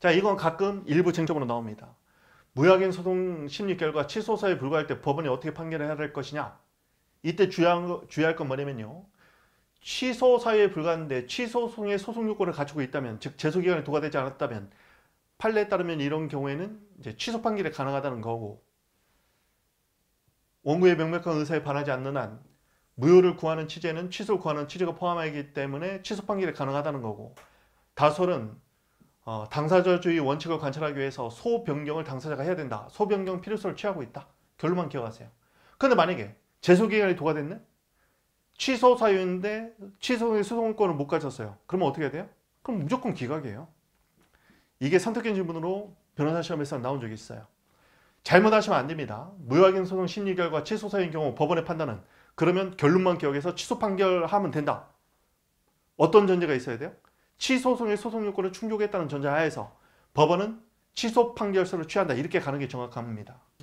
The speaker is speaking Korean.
자, 이건 가끔 일부 쟁점으로 나옵니다. 무약인 소송 심리 결과 취소서에 불과할 때 법원이 어떻게 판결을 해야 될 것이냐. 이때 주의할건 뭐냐면요. 취소 사유에 불과한데 취소 송의 소송 요건을 갖추고 있다면 즉 재소 기간이 도과되지 않았다면 판례에 따르면 이런 경우에는 이제 취소 판결이 가능하다는 거고 원고의 명백한 의사에 반하지 않는 한 무효를 구하는 취재는 취소를 구하는 취재가 포함하기 때문에 취소 판결이 가능하다는 거고 다솔은 어, 당사자주의 원칙을 관찰하기 위해서 소변경을 당사자가 해야 된다. 소변경 필요성을 취하고 있다. 결론만 기억하세요. 그런데 만약에 재소기간이 도가됐네 취소 사유인데 취소의 소송권을 못 가졌어요. 그러면 어떻게 해야 돼요? 그럼 무조건 기각이에요. 이게 선택된 질문으로 변호사 시험에서 나온 적이 있어요. 잘못하시면 안 됩니다. 무효확인 소송 심리 결과 취소 사유인 경우 법원의 판단은 그러면 결론만 기억해서 취소 판결하면 된다. 어떤 전제가 있어야 돼요? 취소송의 소송 요건을 충족했다는 전제 하에서 법원은 취소 판결서를 취한다. 이렇게 가는 게 정확합니다.